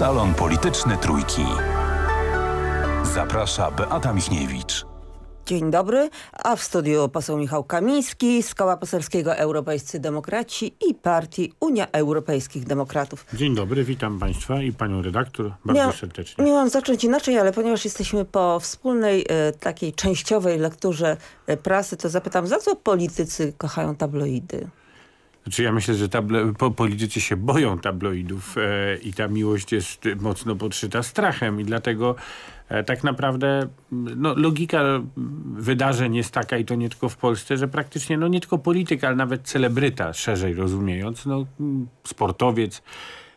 Salon Polityczny Trójki. Zaprasza Beata Michniewicz. Dzień dobry, a w studiu poseł Michał Kamiński z Koła Poselskiego Europejscy Demokraci i Partii Unia Europejskich Demokratów. Dzień dobry, witam Państwa i Panią redaktor bardzo Mia serdecznie. Miałam zacząć inaczej, ale ponieważ jesteśmy po wspólnej e, takiej częściowej lekturze e, prasy, to zapytam, za co politycy kochają tabloidy? Znaczy ja myślę, że po, politycy się boją tabloidów e, i ta miłość jest mocno podszyta strachem i dlatego e, tak naprawdę no, logika wydarzeń jest taka i to nie tylko w Polsce, że praktycznie no, nie tylko polityk, ale nawet celebryta szerzej rozumiejąc, no, mm, sportowiec,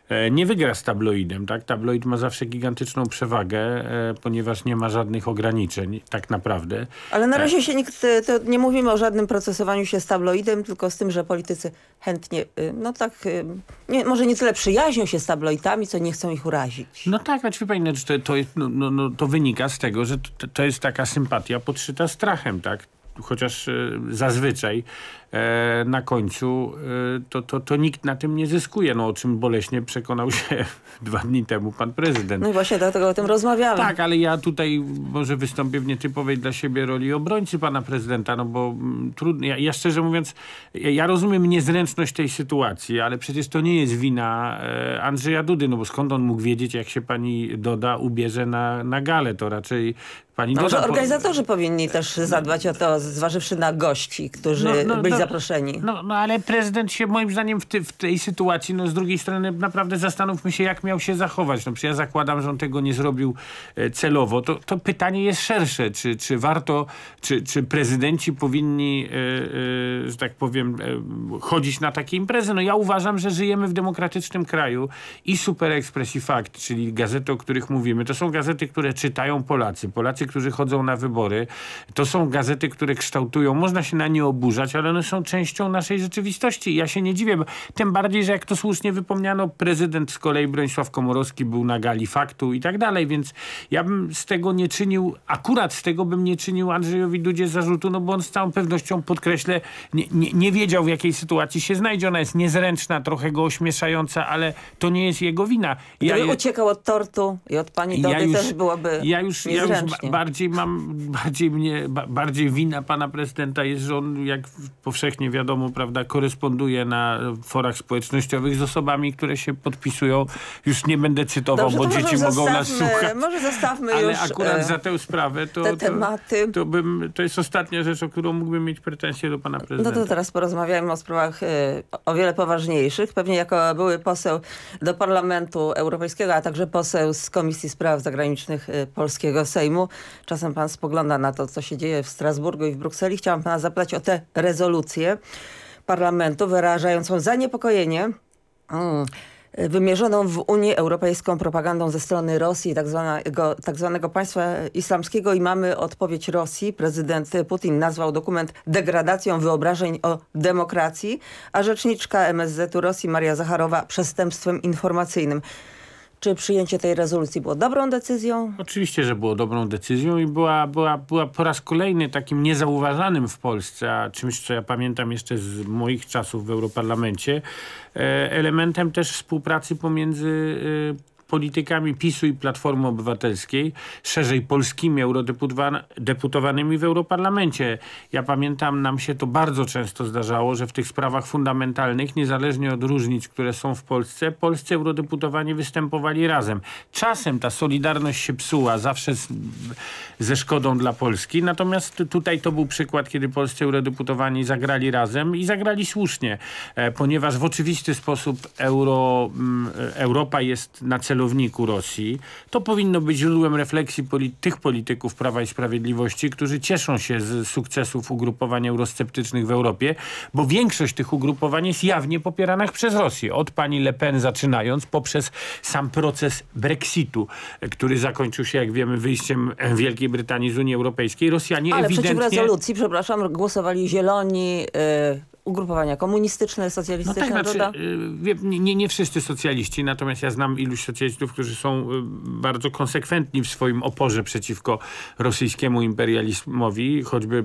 E, nie wygra z tabloidem. Tak? Tabloid ma zawsze gigantyczną przewagę, e, ponieważ nie ma żadnych ograniczeń tak naprawdę. Ale na e, razie się nikt, to nie mówimy o żadnym procesowaniu się z tabloidem, tylko z tym, że politycy chętnie, no tak, nie, może nie tyle przyjaźnią się z tabloidami, co nie chcą ich urazić. No tak, znaczy pani, to, to, jest, no, no, no, to wynika z tego, że to, to jest taka sympatia podszyta strachem, tak? chociaż zazwyczaj E, na końcu e, to, to, to nikt na tym nie zyskuje, no o czym boleśnie przekonał się dwa dni temu pan prezydent. No i właśnie dlatego o tym rozmawiamy. Tak, ale ja tutaj może wystąpię w nietypowej dla siebie roli obrońcy pana prezydenta, no bo mm, trudno, ja, ja szczerze mówiąc, ja, ja rozumiem niezręczność tej sytuacji, ale przecież to nie jest wina e, Andrzeja Dudy, no bo skąd on mógł wiedzieć, jak się pani Doda ubierze na, na galę, to raczej pani no, Doda... Może organizatorzy po... powinni też zadbać no, o to, zważywszy na gości, którzy no, no, byli no, zaproszeni. No, no ale prezydent się moim zdaniem w, ty, w, tej sytuacji, no z drugiej strony naprawdę zastanówmy się, jak miał się zachować. No przecież ja zakładam, że on tego nie zrobił e, celowo. To, to pytanie jest szersze. Czy, czy warto, czy, czy prezydenci powinni, e, e, że tak powiem, e, chodzić na takie imprezy? No ja uważam, że żyjemy w demokratycznym kraju i Super Express i Fakt, czyli gazety, o których mówimy, to są gazety, które czytają Polacy. Polacy, którzy chodzą na wybory. To są gazety, które kształtują. Można się na nie oburzać, ale one są częścią naszej rzeczywistości. Ja się nie dziwię, bo tym bardziej, że jak to słusznie wypomniano, prezydent z kolei Bronisław Komorowski był na gali faktu i tak dalej, więc ja bym z tego nie czynił, akurat z tego bym nie czynił Andrzejowi Dudzie zarzutu, no bo on z całą pewnością, podkreślę, nie, nie, nie wiedział w jakiej sytuacji się znajdzie. Ona jest niezręczna, trochę go ośmieszająca, ale to nie jest jego wina. Ja Gdyby je... uciekał od tortu i od pani Dody ja już, też byłaby Ja już, ja już bardziej mam, bardziej mnie, bardziej wina pana prezydenta jest, że on jak po powszechnie wiadomo, prawda, koresponduje na forach społecznościowych z osobami, które się podpisują. Już nie będę cytował, Dobrze, bo dzieci mogą nas słuchać. Może zostawmy ale już akurat e, za tę sprawę to, te tematy. To, to, bym, to jest ostatnia rzecz, o którą mógłbym mieć pretensje do pana prezydenta. No to teraz porozmawiajmy o sprawach e, o wiele poważniejszych. Pewnie jako były poseł do Parlamentu Europejskiego, a także poseł z Komisji Spraw Zagranicznych e, Polskiego Sejmu. Czasem pan spogląda na to, co się dzieje w Strasburgu i w Brukseli. Chciałam pana zapytać o te rezolucje rezolucję parlamentu wyrażającą zaniepokojenie mm, wymierzoną w Unię Europejską propagandą ze strony Rosji, tak zwanego, tak zwanego państwa islamskiego i mamy odpowiedź Rosji. Prezydent Putin nazwał dokument degradacją wyobrażeń o demokracji, a rzeczniczka MSZ-u Rosji Maria Zacharowa przestępstwem informacyjnym. Czy przyjęcie tej rezolucji było dobrą decyzją? Oczywiście, że było dobrą decyzją i była, była, była po raz kolejny takim niezauważanym w Polsce, a czymś, co ja pamiętam jeszcze z moich czasów w Europarlamencie, e, elementem też współpracy pomiędzy e, politykami PiSu i Platformy Obywatelskiej, szerzej polskimi eurodeputowanymi w Europarlamencie. Ja pamiętam, nam się to bardzo często zdarzało, że w tych sprawach fundamentalnych, niezależnie od różnic, które są w Polsce, polscy eurodeputowani występowali razem. Czasem ta solidarność się psuła, zawsze z, ze szkodą dla Polski, natomiast tutaj to był przykład, kiedy polscy eurodeputowani zagrali razem i zagrali słusznie, e, ponieważ w oczywisty sposób Euro, mm, e, Europa jest na celu celowniku Rosji. To powinno być źródłem refleksji poli tych polityków Prawa i Sprawiedliwości, którzy cieszą się z sukcesów ugrupowań eurosceptycznych w Europie, bo większość tych ugrupowań jest jawnie popieranych przez Rosję. Od pani Le Pen zaczynając, poprzez sam proces Brexitu, e, który zakończył się, jak wiemy, wyjściem Wielkiej Brytanii z Unii Europejskiej. Rosjanie Ale ewidentnie... przeciw rezolucji, przepraszam, głosowali zieloni, yy ugrupowania komunistyczne, socjalistyczne, no tak, znaczy, y, nie, nie, nie wszyscy socjaliści, natomiast ja znam iluś socjalistów, którzy są y, bardzo konsekwentni w swoim oporze przeciwko rosyjskiemu imperializmowi, choćby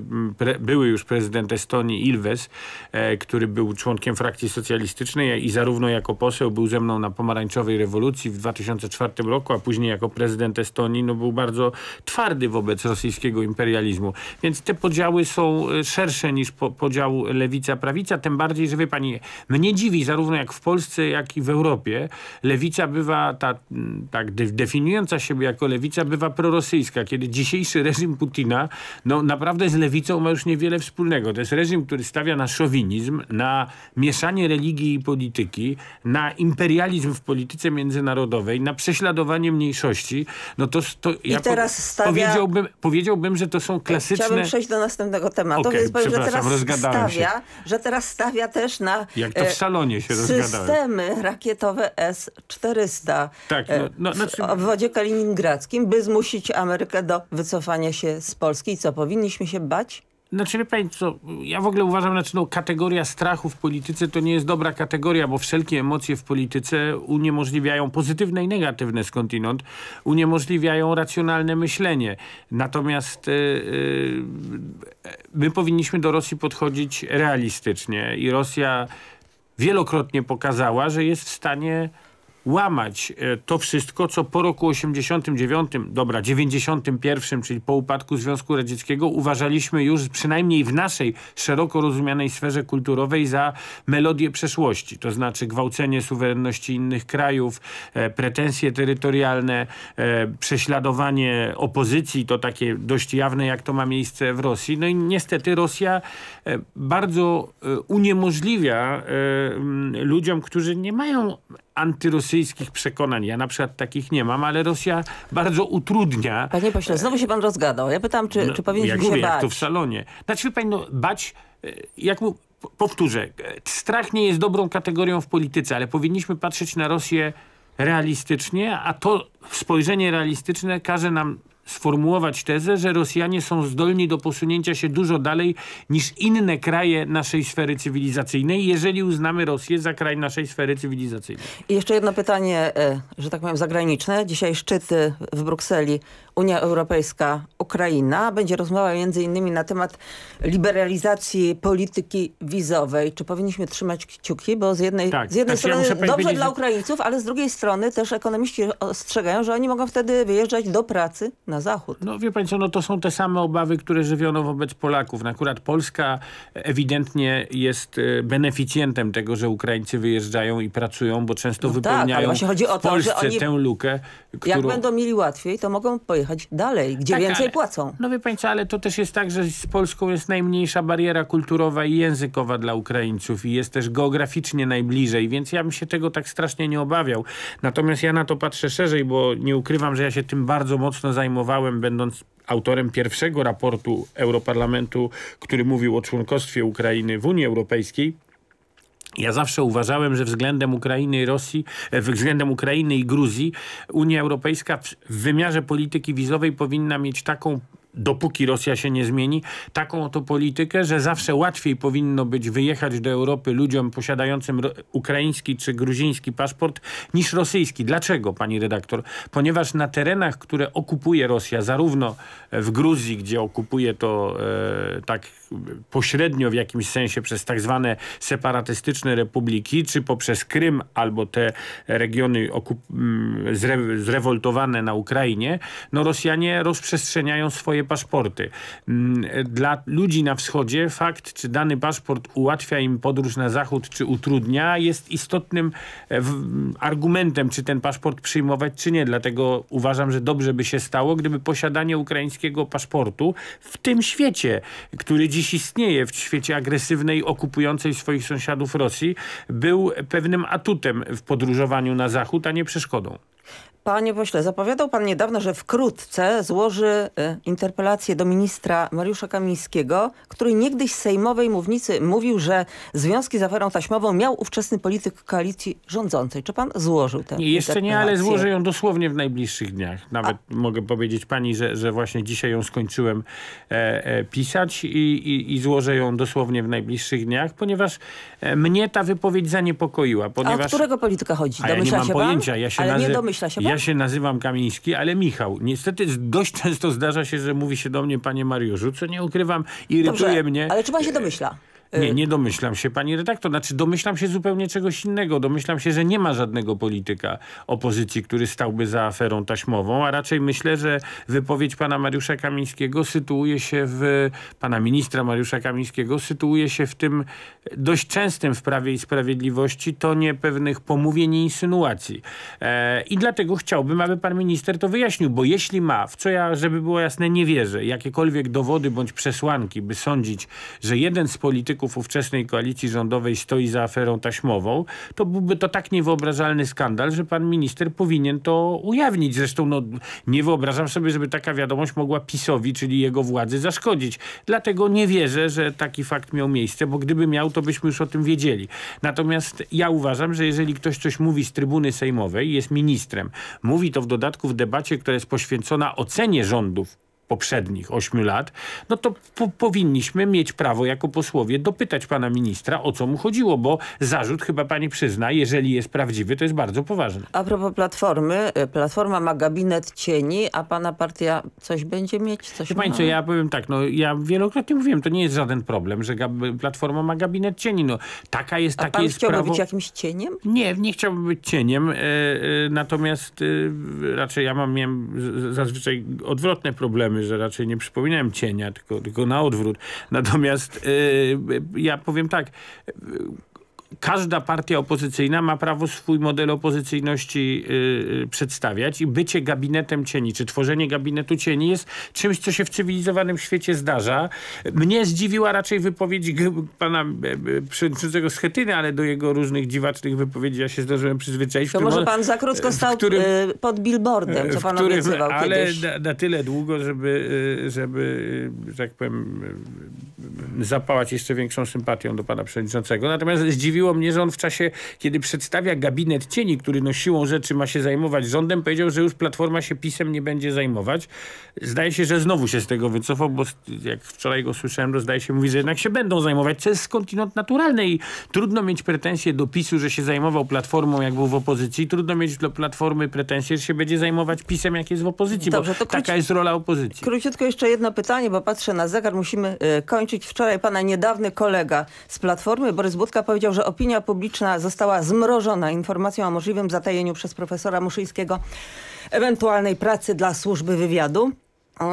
były już prezydent Estonii Ilves, e, który był członkiem frakcji socjalistycznej i zarówno jako poseł był ze mną na pomarańczowej rewolucji w 2004 roku, a później jako prezydent Estonii, no był bardzo twardy wobec rosyjskiego imperializmu. Więc te podziały są y, szersze niż po, podział lewica-prawica prawica, tym bardziej, że wie pani, mnie dziwi zarówno jak w Polsce, jak i w Europie. Lewica bywa, ta, mm, tak definiująca siebie jako lewica, bywa prorosyjska, kiedy dzisiejszy reżim Putina, no naprawdę z lewicą ma już niewiele wspólnego. To jest reżim, który stawia na szowinizm, na mieszanie religii i polityki, na imperializm w polityce międzynarodowej, na prześladowanie mniejszości. No to, to ja teraz stawia... powiedziałbym, powiedziałbym, że to są klasyczne... Chciałbym przejść do następnego tematu. Okay, więc powiem, że teraz stawia, się. że teraz stawia też na Jak to w e, salonie się systemy rakietowe S-400 tak, e, no, no, znaczy... w obwodzie kaliningradzkim, by zmusić Amerykę do wycofania się z Polski. Co, powinniśmy się bać? Znaczy, wie pani co, ja w ogóle uważam, znaczy, no, kategoria strachu w polityce to nie jest dobra kategoria, bo wszelkie emocje w polityce uniemożliwiają pozytywne i negatywne skądinąd, uniemożliwiają racjonalne myślenie. Natomiast yy, my powinniśmy do Rosji podchodzić realistycznie i Rosja wielokrotnie pokazała, że jest w stanie łamać e, to wszystko, co po roku 89, dobra, 91, czyli po upadku Związku Radzieckiego uważaliśmy już przynajmniej w naszej szeroko rozumianej sferze kulturowej za melodię przeszłości, to znaczy gwałcenie suwerenności innych krajów, e, pretensje terytorialne, e, prześladowanie opozycji, to takie dość jawne, jak to ma miejsce w Rosji. No i niestety Rosja e, bardzo e, uniemożliwia e, ludziom, którzy nie mają antyrosyjskich przekonań. Ja na przykład takich nie mam, ale Rosja bardzo utrudnia. Panie pośle, znowu się pan rozgadał. Ja pytam, czy, no, czy powinniśmy jak się mówię, bać? Jak to w salonie. Znaczy, pani, no, bać, e, jak mu, powtórzę, e, strach nie jest dobrą kategorią w polityce, ale powinniśmy patrzeć na Rosję realistycznie, a to spojrzenie realistyczne każe nam sformułować tezę, że Rosjanie są zdolni do posunięcia się dużo dalej niż inne kraje naszej sfery cywilizacyjnej, jeżeli uznamy Rosję za kraj naszej sfery cywilizacyjnej. I jeszcze jedno pytanie, e, że tak powiem zagraniczne. Dzisiaj szczyty w Brukseli Unia Europejska, Ukraina. Będzie rozmawiała innymi na temat liberalizacji polityki wizowej. Czy powinniśmy trzymać kciuki? Bo z jednej, tak, z jednej tak strony ja dobrze dla Ukraińców, ale z drugiej strony też ekonomiści ostrzegają, że oni mogą wtedy wyjeżdżać do pracy na zachód. No wie pan co, no to są te same obawy, które żywiono wobec Polaków. No, akurat Polska ewidentnie jest e, beneficjentem tego, że Ukraińcy wyjeżdżają i pracują, bo często no tak, wypełniają tak, ale chodzi o to, w Polsce że oni, tę lukę, którą... Jak będą mieli łatwiej, to mogą pojechać pojechać dalej, gdzie tak, więcej ale, płacą. No wie Państwo, ale to też jest tak, że z Polską jest najmniejsza bariera kulturowa i językowa dla Ukraińców i jest też geograficznie najbliżej, więc ja bym się tego tak strasznie nie obawiał. Natomiast ja na to patrzę szerzej, bo nie ukrywam, że ja się tym bardzo mocno zajmowałem, będąc autorem pierwszego raportu Europarlamentu, który mówił o członkostwie Ukrainy w Unii Europejskiej. Ja zawsze uważałem, że względem Ukrainy i Rosji, e, względem Ukrainy i Gruzji Unia Europejska w wymiarze polityki wizowej powinna mieć taką dopóki Rosja się nie zmieni, taką oto politykę, że zawsze łatwiej powinno być wyjechać do Europy ludziom posiadającym ukraiński czy gruziński paszport niż rosyjski. Dlaczego, pani redaktor? Ponieważ na terenach, które okupuje Rosja, zarówno w Gruzji, gdzie okupuje to e, tak pośrednio w jakimś sensie przez tak zwane separatystyczne republiki, czy poprzez Krym albo te regiony zre zrewoltowane na Ukrainie, no Rosjanie rozprzestrzeniają swoje swoje paszporty. Mm, dla ludzi na wschodzie fakt, czy dany paszport ułatwia im podróż na zachód, czy utrudnia, jest istotnym e, argumentem, czy ten paszport przyjmować, czy nie. Dlatego uważam, że dobrze by się stało, gdyby posiadanie ukraińskiego paszportu w tym świecie, który dziś istnieje, w świecie agresywnej, okupującej swoich sąsiadów Rosji, był pewnym atutem w podróżowaniu na zachód, a nie przeszkodą. Panie pośle, zapowiadał pan niedawno, że wkrótce złoży e, interpelację do ministra Mariusza Kamińskiego, który niegdyś z sejmowej mównicy mówił, że związki z aferą taśmową miał ówczesny polityk koalicji rządzącej. Czy pan złożył tę nie, Jeszcze nie, ale złożę ją dosłownie w najbliższych dniach. Nawet A. mogę powiedzieć pani, że, że właśnie dzisiaj ją skończyłem e, e, pisać i, i, i, złożę ją dosłownie w najbliższych dniach, ponieważ e, mnie ta wypowiedź zaniepokoiła. Ponieważ... A o którego polityka chodzi? Domyśla A ja nie mam pojęcia. Ja się ale nie domyśla się pan? Ja się nazywam Kamiński, ale Michał. Niestety dość często zdarza się, że mówi się do mnie panie Mariuszu, co nie ukrywam, irytuje Dobrze, mnie. Ale czy pan się domyśla? Nie, e, nie domyślam się, pani redaktor. Znaczy domyślam się zupełnie czegoś innego. Domyślam się, że nie ma żadnego polityka opozycji, który stałby za aferą taśmową, a raczej myślę, że wypowiedź pana Mariusza Kamińskiego sytuuje się w, pana ministra Mariusza Kamińskiego sytuuje się w tym dość częstym w Prawie i Sprawiedliwości tonie pewnych pomówień i insynuacji. E, I dlatego chciałbym, aby pan minister to wyjaśnił, bo jeśli ma, w co ja, żeby było jasne, nie wierzę, jakiekolwiek dowody bądź przesłanki, by sądzić, że jeden z polityków polityków ówczesnej koalicji rządowej stoi za aferą taśmową, to byłby to tak niewyobrażalny skandal, że pan minister powinien to ujawnić. Zresztą no, nie wyobrażam sobie, żeby taka wiadomość mogła PiSowi, czyli jego władzy, zaszkodzić. Dlatego nie wierzę, że taki fakt miał miejsce, bo gdyby miał, to byśmy już o tym wiedzieli. Natomiast ja uważam, że jeżeli ktoś coś mówi z trybuny sejmowej, jest ministrem, mówi to w dodatku w debacie, która jest poświęcona ocenie rządów poprzednich ośmiu lat, no to powinniśmy mieć prawo jako posłowie dopytać pana ministra, o co mu chodziło, bo zarzut chyba pani przyzna, jeżeli jest prawdziwy, to jest bardzo poważny. A propos Platformy, y, Platforma ma gabinet cieni, a pana partia coś będzie mieć? Coś pani co, ja powiem tak, no ja wielokrotnie mówiłem, to nie jest żaden problem, że Platforma ma gabinet cieni, no taka jest, a takie pan jest prawo. być jakimś cieniem? Nie, nie chciałbym być cieniem, e, e, natomiast e, raczej ja mam, miałem zazwyczaj odwrotne problemy że raczej nie przypominałem cienia, tylko, tylko na odwrót. Natomiast y, ja powiem tak każda partia opozycyjna ma prawo swój model opozycyjności y, y, przedstawiać i bycie gabinetem cieni, czy tworzenie gabinetu cieni jest czymś, co się w cywilizowanym świecie zdarza. Mnie zdziwiła raczej wypowiedź pana e, e, przewodniczącego Schetyny, ale do jego różnych dziwacznych wypowiedzi ja się zdążyłem przyzwyczaić. To może pan za krótko stał którym, e, pod billboardem, co pan którym, obiecywał ale kiedyś. Ale na, na, tyle długo, żeby, żeby tak powiem, zapałać jeszcze większą sympatią do pana przewodniczącego. Natomiast zdziwił zaciekawiło mnie, że on w czasie, kiedy przedstawia gabinet cieni, który no siłą rzeczy ma się zajmować rządem, powiedział, że już Platforma się pisem nie będzie zajmować. Zdaje się, że znowu się z tego wycofał, bo jak wczoraj go słyszałem, to zdaje się mówi, że jednak się będą zajmować, co jest skądinąd naturalne i trudno mieć pretensje do PiSu, że się zajmował Platformą, jak był w opozycji. Trudno mieć do Platformy pretensje, że się będzie zajmować PiSem, jak jest w opozycji, Dobrze, bo taka jest rola opozycji. Króciutko jeszcze jedno pytanie, bo patrzę na zegar, musimy y, kończyć. Wczoraj pana niedawny kolega z Platformy, Borys Budka, powiedział, że opinia publiczna została zmrożona informacją o możliwym zatajeniu przez profesora Muszyńskiego ewentualnej pracy dla służby wywiadu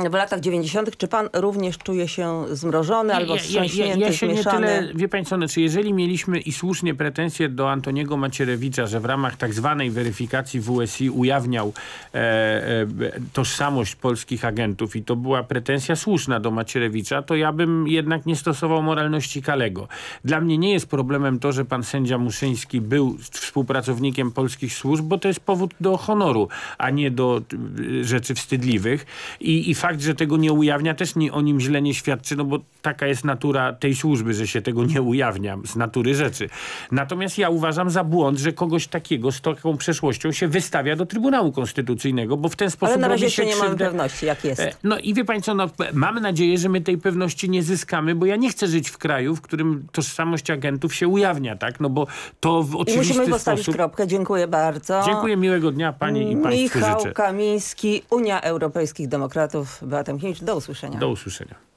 w latach 90. Czy pan również czuje się zmrożony albo ja, ja, ja, się zmieszany? nie tyle, wie pani co, znaczy jeżeli mieliśmy i słusznie pretensje do Antoniego Macierewicza, że w ramach tak zwanej weryfikacji WSI ujawniał e, e, tożsamość polskich agentów i to była pretensja słuszna do Macierewicza, to ja bym jednak nie stosował moralności Kalego. Dla mnie nie jest problemem to, że pan sędzia Muszyński był współpracownikiem polskich służb, bo to jest powód do honoru, a nie do e, rzeczy wstydliwych i, i fakt, że tego nie ujawnia też nie, o nim źle nie świadczy, no bo taka jest natura tej służby, że się tego nie ujawnia z natury rzeczy. Natomiast ja uważam za błąd, że kogoś takiego z taką przeszłością się wystawia do Trybunału Konstytucyjnego, bo w ten sposób Ale na razie robi się nie krzywdę. mamy pewności, jak jest. E, no i wie pan co, no, mam nadzieję, że my tej pewności nie zyskamy, bo ja nie chcę żyć w kraju, w którym tożsamość agentów się ujawnia, tak? No bo to w oczywisty I musimy postawić sposób... kropkę. Dziękuję bardzo. Dziękuję, miłego dnia pani i państwu Michał życzę. Kamiński, Unia Europejskich Demokratów. Beata Michniewicz. Do usłyszenia. Do usłyszenia.